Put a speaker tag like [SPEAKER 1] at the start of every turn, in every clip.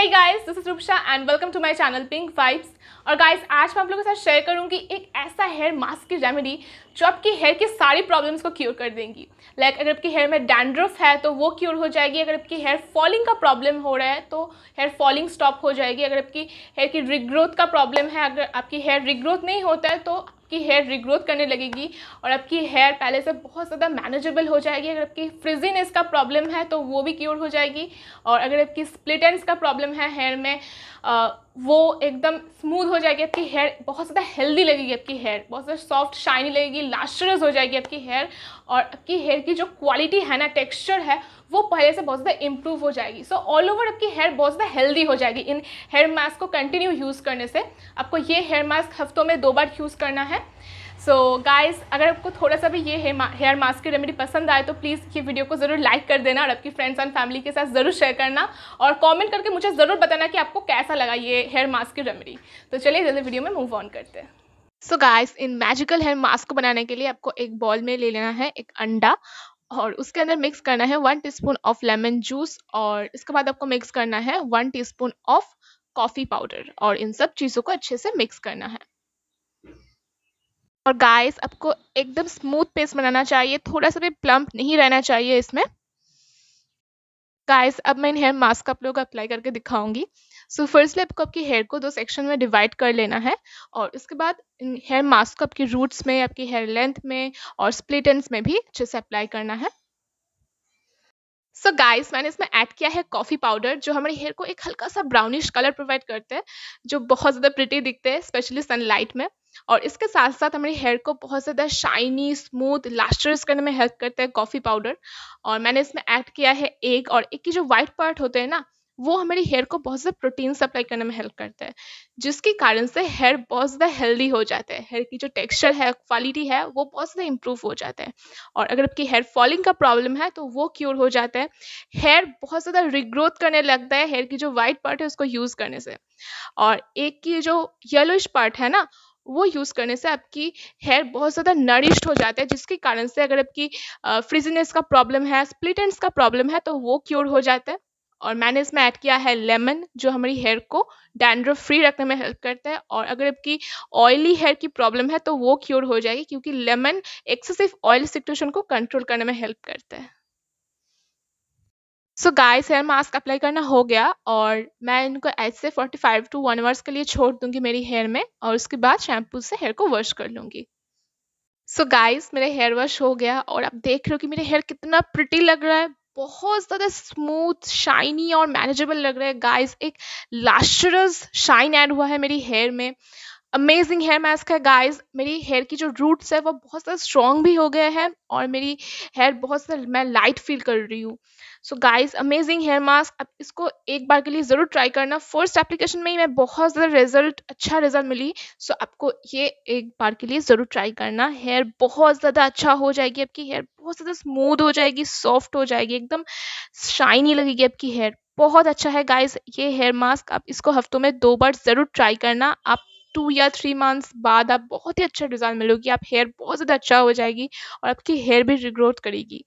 [SPEAKER 1] Hey guys, this is Rupsha and welcome to my channel Pink Vibes. और guys आज मैं आप लोगों के साथ शेयर करूंगी एक ऐसा हेयर मास्क की रेमेडी जो आपकी हेयर की सारी प्रॉब्लम्स को क्योर कर देंगी लाइक like, अगर आपकी हेयर में डैंड्रफ है तो वो क्योर हो जाएगी अगर आपकी हेयर फॉलिंग का प्रॉब्लम हो रहा है तो हेयर फॉलिंग स्टॉप हो जाएगी अगर आपकी हेयर की रिग्रोथ का प्रॉब्लम है अगर आपकी हेयर रिग्रोथ नहीं होता है तो आपकी हेयर रिग्रोथ करने लगेगी और आपकी हेयर पहले से बहुत ज़्यादा मैनेजेबल हो जाएगी अगर आपकी फ्रिजीनेस का प्रॉब्लम है तो वो भी क्योर हो जाएगी और अगर आपकी स्प्लिटेंस का प्रॉब्लम है हेयर में वो एकदम स्मूथ हो जाएगी आपकी हेयर बहुत ज़्यादा हेल्दी लगेगी आपकी हेयर बहुत ज़्यादा सॉफ्ट शाइनी लगेगी लास्टरस हो जाएगी आपकी हेयर और आपकी हेयर की जो क्वालिटी है ना टेक्सचर है वो पहले से बहुत ज़्यादा इंप्रूव हो जाएगी सो ऑल ओवर आपकी हेयर बहुत ज़्यादा हेल्दी हो जाएगी इन हेयर मास्क को कंटिन्यू यूज़ करने से आपको ये हेयर मास्क हफ्तों में दो बार यूज़ करना है सो so, गाइस अगर आपको थोड़ा सा भी ये हेयर मास्क की रेमेडी पसंद आए तो प्लीज़ ये वीडियो को ज़रूर लाइक कर देना और आपकी फ्रेंड्स एंड फैमिली के साथ ज़रूर शेयर करना और कमेंट करके मुझे ज़रूर बताना कि आपको कैसा लगा ये हेयर मास्क की रेमेडी तो चलिए जल्दी वीडियो में मूव ऑन करते हैं सो गाइस इन मैजिकल हेयर मास्क को बनाने के लिए आपको एक बॉल में ले लेना है एक अंडा और उसके अंदर मिक्स करना है one T of lemon juice और इसके बाद आपको मिक्स करना है one T of coffee powder और इन सब चीज़ों को अच्छे से मिक्स करना है और गाइस आपको एकदम स्मूथ पेस्ट बनाना चाहिए थोड़ा सा भी प्लम्प नहीं रहना चाहिए इसमें गाइस अब मैं इन हेयर मास्क आप लोग अप्लाई करके दिखाऊंगी सो फर्स्टली आपको आपकी हेयर को दो सेक्शन में डिवाइड कर लेना है और उसके बाद हेयर मास्क को आपकी रूट्स में आपकी हेयर लेंथ में और स्प्लिट एंड्स में भी अच्छे से अप्लाई करना है सो so गाइस मैंने इसमें ऐड किया है कॉफ़ी पाउडर जो हमारे हेयर को एक हल्का सा ब्राउनिश कलर प्रोवाइड करते हैं जो बहुत ज़्यादा प्रिटी दिखते हैं स्पेशली सनलाइट में और इसके साथ साथ हमारे हेयर को बहुत ज़्यादा शाइनी स्मूथ लास्टरस करने में हेल्प करते हैं कॉफ़ी पाउडर और मैंने इसमें ऐड किया है एग और एक की जो व्हाइट पार्ट होते हैं ना वो हमारी हेयर को बहुत ज़्यादा प्रोटीन सप्लाई करने में हेल्प करता है जिसके कारण से हेयर बहुत ज़्यादा हेल्दी हो जाता है हेयर की जो टेक्सचर है क्वालिटी है वो बहुत ज़्यादा इंप्रूव हो जाता है और अगर आपकी हेयर फॉलिंग का प्रॉब्लम है तो वो क्योर हो जाता है हेयर बहुत ज़्यादा रिग्रोथ करने लगता है हेयर की जो वाइट पार्ट है उसको यूज़ करने से और एक की जो येलोइश पार्ट है ना वो यूज़ करने से आपकी हेयर बहुत ज़्यादा नरिश्ड हो जाता है जिसके कारण से अगर आपकी फ्रिजनेस का प्रॉब्लम है स्प्लिटेंस का प्रॉब्लम है तो वो क्योर हो जाता है और मैंने इसमें ऐड किया है लेमन जो हमारी हेयर को डैंड्रो फ्री रखने में हेल्प करता है और अगर आपकी ऑयली हेयर की प्रॉब्लम है तो वो क्योर हो जाएगी क्योंकि लेमन एक्सेसिव ऑयल सिचुएशन को कंट्रोल करने में हेल्प करता है so guys hair mask apply करना हो गया और मैं इनको ऐसे 45 टू वन आवर्स के लिए छोड़ दूंगी मेरी हेयर में और उसके बाद शैम्पू से हेयर को वॉश कर लूंगी सो so गाइस मेरा हेयर वॉश हो गया और आप देख रहे हो कि मेरा हेयर कितना प्रिटी लग रहा है बहुत ज़्यादा स्मूथ शाइनी और मैनेजेबल लग रहा है गाइस एक लास्टरस शाइन ऐड हुआ है मेरी हेयर में अमेजिंग हेयर मास्क है गाइस मेरी हेयर की जो रूट्स है वो बहुत ज़्यादा स्ट्रॉन्ग भी हो गए हैं और मेरी हेयर बहुत ज्यादा मैं लाइट फील कर रही हूँ so guys amazing hair mask अब इसको एक बार के लिए ज़रूर ट्राई करना फर्स्ट एप्लीकेशन में ही मैं बहुत ज़्यादा रिजल्ट अच्छा रिजल्ट मिली सो so, आपको ये एक बार के लिए ज़रूर ट्राई करना हेयर बहुत ज़्यादा अच्छा हो जाएगी आपकी हेयर बहुत ज़्यादा स्मूद हो जाएगी सॉफ्ट हो जाएगी एकदम शाइनी लगेगी आपकी हेयर बहुत अच्छा है गाइज ये हेयर मास्क आप इसको हफ्तों में दो बार ज़रूर ट्राई करना आप टू या थ्री मंथ्स बाद आप बहुत ही अच्छा रिजल्ट मिलोगी आप हेयर बहुत ज़्यादा अच्छा हो जाएगी और आपकी हेयर भी रिग्रोथ करेगी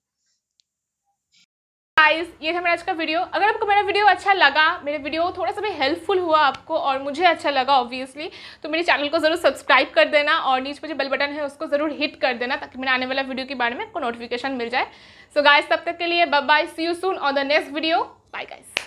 [SPEAKER 1] गाइस ये था मेरा आज का वीडियो अगर आपको मेरा वीडियो अच्छा लगा मेरे वीडियो थोड़ा सा भी हेल्पफुल हुआ आपको और मुझे अच्छा लगा ऑब्वियसली तो मेरे चैनल को ज़रूर सब्सक्राइब कर देना और नीचे मुझे बेल बटन है उसको ज़रूर हिट कर देना ताकि मेरे आने वाला वीडियो के बारे में आपको नोटिफिकेशन मिल जाए सो गाइस तब तक के लिए bye bye see you soon on the next video bye guys